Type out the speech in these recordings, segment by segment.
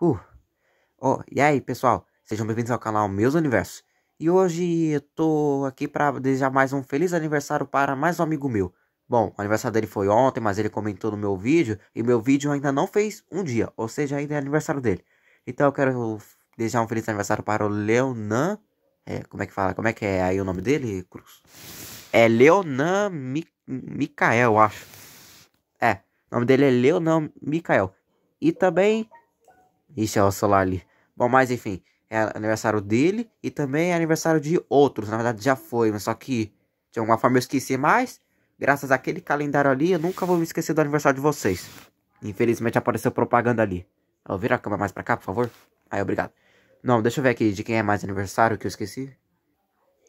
Uh. Oh, e aí, pessoal? Sejam bem-vindos ao canal Meus Universos. E hoje eu tô aqui para desejar mais um feliz aniversário para mais um amigo meu. Bom, o aniversário dele foi ontem, mas ele comentou no meu vídeo e meu vídeo ainda não fez um dia, ou seja, ainda é aniversário dele. Então eu quero desejar um feliz aniversário para o Leonan. É, como é que fala? Como é que é aí o nome dele, Cruz? É Leonan Mi eu acho. É, o nome dele é Leonan Micael. E também. Ixi, é o celular ali. Bom, mas enfim, é aniversário dele e também é aniversário de outros. Na verdade já foi, mas só que de alguma forma eu esqueci. Mas, graças àquele calendário ali, eu nunca vou me esquecer do aniversário de vocês. Infelizmente apareceu propaganda ali. Eu vira a câmera mais pra cá, por favor. Aí, obrigado. Não, deixa eu ver aqui de quem é mais aniversário que eu esqueci.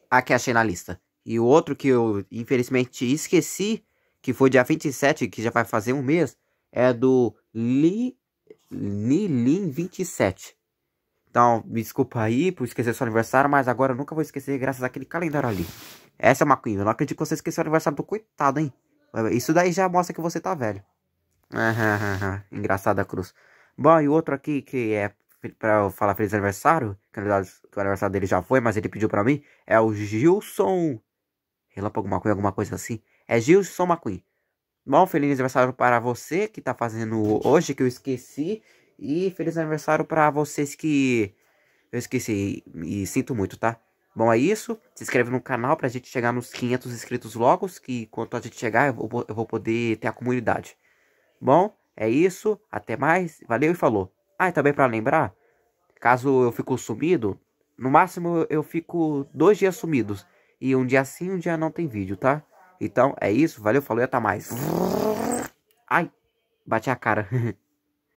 Aqui que achei na lista. E o outro que eu infelizmente esqueci, que foi dia 27, que já vai fazer um mês, é do Lee Nilin 27. Então, me desculpa aí por esquecer seu aniversário, mas agora eu nunca vou esquecer graças àquele calendário ali. Essa é uma coisa, Eu não acredito que você esqueceu o aniversário do coitado, hein? Isso daí já mostra que você tá velho. Engraçada cruz. Bom, e outro aqui que é para eu falar feliz aniversário, que na verdade o aniversário dele já foi, mas ele pediu para mim, é o Gilson. Relâmpago McQueen, alguma coisa assim. É Gilson McQueen. Bom, feliz aniversário para você que tá fazendo hoje, que eu esqueci. E feliz aniversário para vocês que eu esqueci e, sinto muito, tá? Bom, é isso. Se inscreve no canal pra gente chegar nos 500 inscritos logo, que quando a gente chegar eu vou, eu vou poder ter a comunidade. Bom, é isso. Até mais. Valeu e falou. Ah, e também pra lembrar, caso eu fico sumido, no máximo eu fico dois dias sumidos. E um dia sim, um dia não tem vídeo, tá? Então é isso, valeu, falou e até mais. Ai, bati a cara.